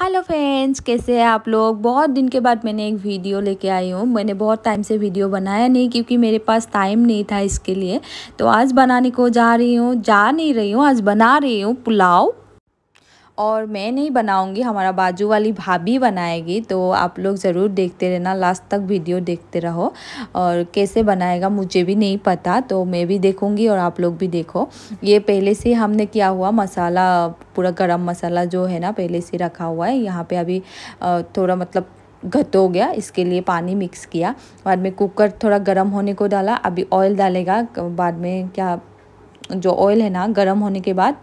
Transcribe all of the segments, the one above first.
hello friends कैसे हैं आप लोग बहुत दिन के बाद मैंने एक वीडियो लेके आई हूँ मैंने बहुत टाइम से वीडियो बनाया नहीं क्योंकि मेरे पास टाइम नहीं था इसके लिए तो आज बनाने को जा रही हूँ जा नहीं रही हूँ आज बना रही हूँ पुलाव और मैं नहीं बनाऊँगी हमारा बाजू वाली भाभी बनाएगी तो आप लोग ज़रूर देखते रहना लास्ट तक वीडियो देखते रहो और कैसे बनाएगा मुझे भी नहीं पता तो मैं भी देखूँगी और आप लोग भी देखो ये पहले से हमने किया हुआ मसाला पूरा गरम मसाला जो है ना पहले से रखा हुआ है यहाँ पे अभी थोड़ा मतलब घत हो गया इसके लिए पानी मिक्स किया बाद में कुकर थोड़ा गर्म होने को डाला अभी ऑयल डालेगा बाद में क्या जो ऑयल है ना गर्म होने के बाद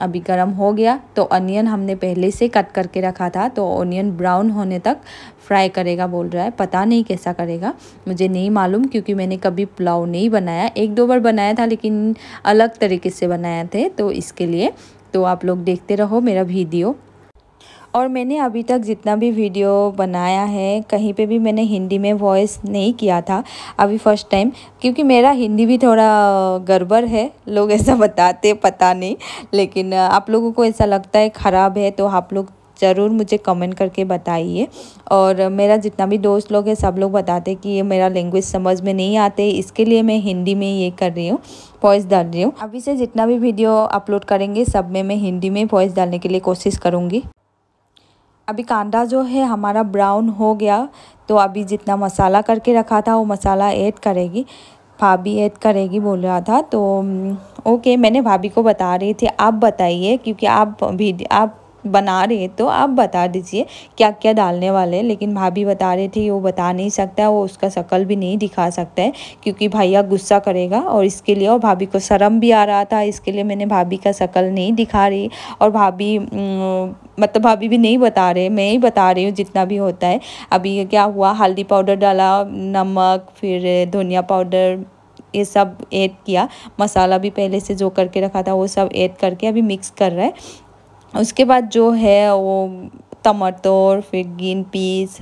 अभी गर्म हो गया तो अनियन हमने पहले से कट करके रखा था तो ओनियन ब्राउन होने तक फ्राई करेगा बोल रहा है पता नहीं कैसा करेगा मुझे नहीं मालूम क्योंकि मैंने कभी पुलाव नहीं बनाया एक दो बार बनाया था लेकिन अलग तरीके से बनाया थे तो इसके लिए तो आप लोग देखते रहो मेरा वीडियो और मैंने अभी तक जितना भी वीडियो बनाया है कहीं पे भी मैंने हिंदी में वॉइस नहीं किया था अभी फ़र्स्ट टाइम क्योंकि मेरा हिंदी भी थोड़ा गड़बड़ है लोग ऐसा बताते पता नहीं लेकिन आप लोगों को ऐसा लगता है ख़राब है तो आप लोग ज़रूर मुझे कमेंट करके बताइए और मेरा जितना भी दोस्त लोग है सब लोग बताते कि ये मेरा लैंग्वेज समझ में नहीं आते इसके लिए मैं हिंदी में ये कर रही हूँ वॉइस डाल रही हूँ अभी से जितना भी वीडियो अपलोड करेंगे सब में मैं हिंदी में वॉइस डालने के लिए कोशिश करूँगी अभी कांदा जो है हमारा ब्राउन हो गया तो अभी जितना मसाला करके रखा था वो मसाला ऐड करेगी भाभी ऐड करेगी बोल रहा था तो ओके मैंने भाभी को बता रही थी आप बताइए क्योंकि आप भी आप बना रहे हैं तो आप बता दीजिए क्या क्या डालने वाले हैं लेकिन भाभी बता रहे थे वो बता नहीं सकता है वो उसका शक्ल भी नहीं दिखा सकता है क्योंकि भैया गुस्सा करेगा और इसके लिए और भाभी को शर्म भी आ रहा था इसके लिए मैंने भाभी का शक्ल नहीं दिखा रही और भाभी मतलब भाभी भी नहीं बता रहे मैं ही बता रही हूँ जितना भी होता है अभी क्या हुआ हल्दी पाउडर डाला नमक फिर धनिया पाउडर ये सब ऐड किया मसाला भी पहले से जो करके रखा था वो सब ऐड करके अभी मिक्स कर रहा है उसके बाद जो है वो टमाटर फिर ग्रीन पीस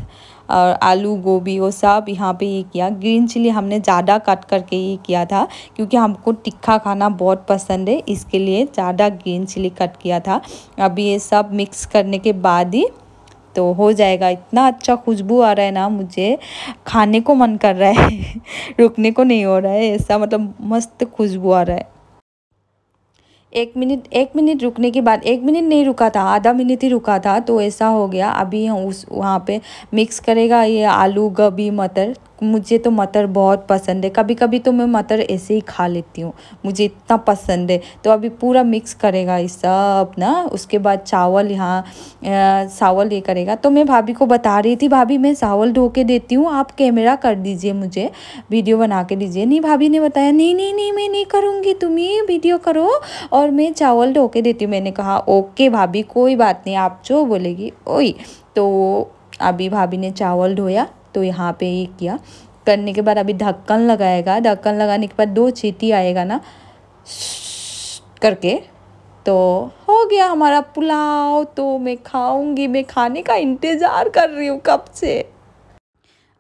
और आलू गोभी वो सब यहाँ पे ये किया ग्रीन चिली हमने ज़्यादा कट करके ये किया था क्योंकि हमको तिखा खाना बहुत पसंद है इसके लिए ज़्यादा ग्रीन चिली कट किया था अभी ये सब मिक्स करने के बाद ही तो हो जाएगा इतना अच्छा खुशबू आ रहा है ना मुझे खाने को मन कर रहा है रुकने को नहीं हो रहा है ऐसा मतलब मस्त खुशबू आ रहा है एक मिनट एक मिनट रुकने के बाद एक मिनट नहीं रुका था आधा मिनट ही रुका था तो ऐसा हो गया अभी हम उस वहाँ पे मिक्स करेगा ये आलू गोभी मटर मुझे तो मटर बहुत पसंद है कभी कभी तो मैं मटर ऐसे ही खा लेती हूँ मुझे इतना पसंद है तो अभी पूरा मिक्स करेगा इस सब ना उसके बाद चावल यहाँ चावल ये करेगा तो मैं भाभी को बता रही थी भाभी मैं चावल धो के देती हूँ आप कैमरा कर दीजिए मुझे वीडियो बना के दीजिए नहीं भाभी ने बताया नहीं नहीं नहीं मैं नहीं करूँगी तुम्हें वीडियो करो और मैं चावल धो के देती हूँ मैंने कहा ओके भाभी कोई बात नहीं आप जो बोलेगी ओई तो अभी भाभी ने चावल धोया तो यहाँ पे ये किया करने के बाद अभी ढक्कन लगाएगा ढक्कन लगाने के बाद दो चीटी आएगा ना करके तो हो गया हमारा पुलाव तो मैं खाऊंगी मैं खाने का इंतज़ार कर रही हूँ कब से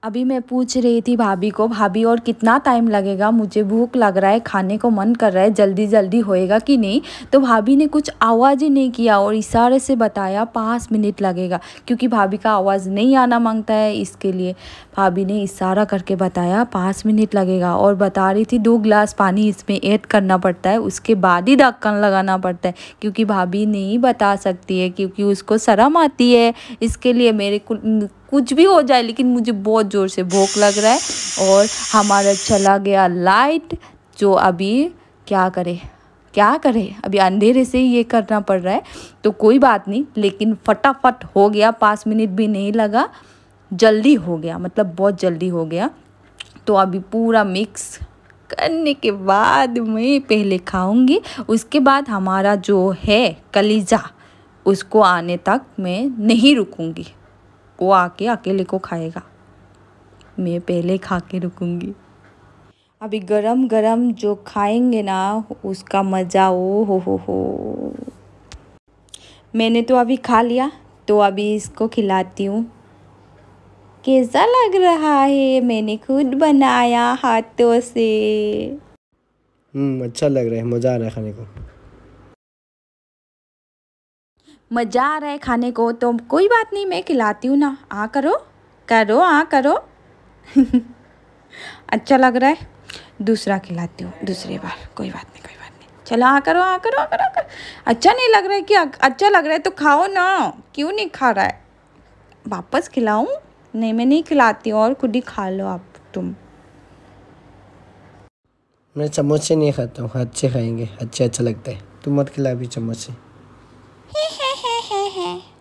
अभी मैं पूछ रही थी भाभी को भाभी और कितना टाइम लगेगा मुझे भूख लग रहा है खाने को मन कर रहा है जल्दी जल्दी होएगा कि नहीं तो भाभी ने कुछ आवाज़ ही नहीं किया और इशारे से बताया पाँच मिनट लगेगा क्योंकि भाभी का आवाज़ नहीं आना मांगता है इसके लिए भाभी ने इशारा करके बताया पाँच मिनट लगेगा और बता रही थी दो ग्लास पानी इसमें ऐड करना पड़ता है उसके बाद ही ढक्कन लगाना पड़ता है क्योंकि भाभी नहीं बता सकती है क्योंकि उसको शर्म आती है इसके लिए मेरे कुछ भी हो जाए लेकिन मुझे बहुत ज़ोर से भूख लग रहा है और हमारा चला गया लाइट जो अभी क्या करे क्या करे अभी अंधेरे से ही ये करना पड़ रहा है तो कोई बात नहीं लेकिन फटाफट हो गया पाँच मिनट भी नहीं लगा जल्दी हो गया मतलब बहुत जल्दी हो गया तो अभी पूरा मिक्स करने के बाद मैं पहले खाऊंगी उसके बाद हमारा जो है कलीजा उसको आने तक मैं नहीं रुकूंगी वो आके अकेले को खाएगा मैं पहले खा के रुकूँगी अभी गरम गरम जो खाएंगे ना उसका मज़ा ओ हो हो हो मैंने तो अभी खा लिया तो अभी इसको खिलाती हूँ कैसा लग रहा है मैंने खुद बनाया हाथों से हम्म अच्छा लग रहा है मज़ा आ रहा है खाने को मज़ा आ रहा है खाने को तो कोई बात नहीं मैं खिलाती हूँ ना आ करो करो आ करो अच्छा लग रहा है दूसरा खिलाती हूँ दूसरी बार कोई बात नहीं कोई बात नहीं चलो आ करो आ करो आ करो आ करो अच्छा नहीं लग रहा है कि अच्छा लग रहा है तो खाओ ना क्यों नहीं खा रहा है वापस खिलाऊँ नहीं मैं नहीं खिलाती और खुद ही खा लो आप तुम मैं चम्मच से नहीं खाता हूँ हाथ से खाएंगे अच्छे अच्छा लगता है तुम मत खिला भी चम्मच से है